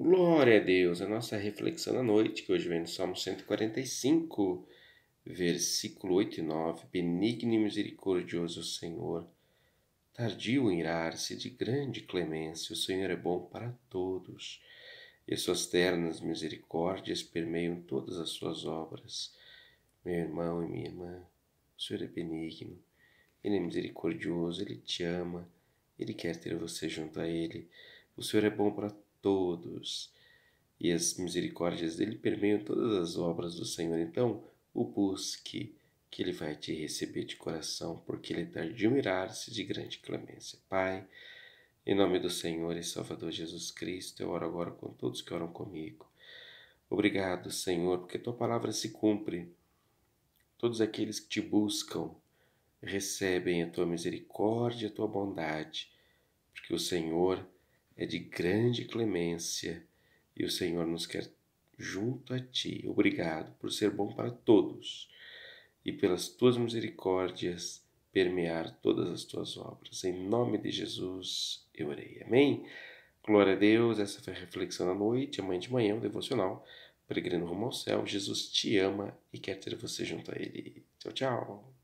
Glória a Deus! A nossa reflexão da noite, que hoje vem no Salmo 145, versículo 8 e 9. Benigno e misericordioso o Senhor, tardio em irar-se, de grande clemência, o Senhor é bom para todos. E as suas ternas misericórdias permeiam todas as suas obras. Meu irmão e minha irmã, o Senhor é benigno, Ele é misericordioso, Ele te ama, Ele quer ter você junto a Ele. O Senhor é bom para todos todos. E as misericórdias dele permeiam todas as obras do Senhor. Então, o busque, que ele vai te receber de coração, porque ele é tarde de mirar-se de grande clemência. Pai, em nome do Senhor e Salvador Jesus Cristo, eu oro agora com todos que oram comigo. Obrigado, Senhor, porque tua palavra se cumpre. Todos aqueles que te buscam recebem a tua misericórdia, a tua bondade, porque o Senhor é de grande clemência e o Senhor nos quer junto a ti. Obrigado por ser bom para todos e pelas tuas misericórdias permear todas as tuas obras. Em nome de Jesus eu orei. Amém? Glória a Deus. Essa foi a reflexão da noite. Amanhã de manhã, o devocional. Peregrino rumo ao céu. Jesus te ama e quer ter você junto a Ele. Tchau, tchau.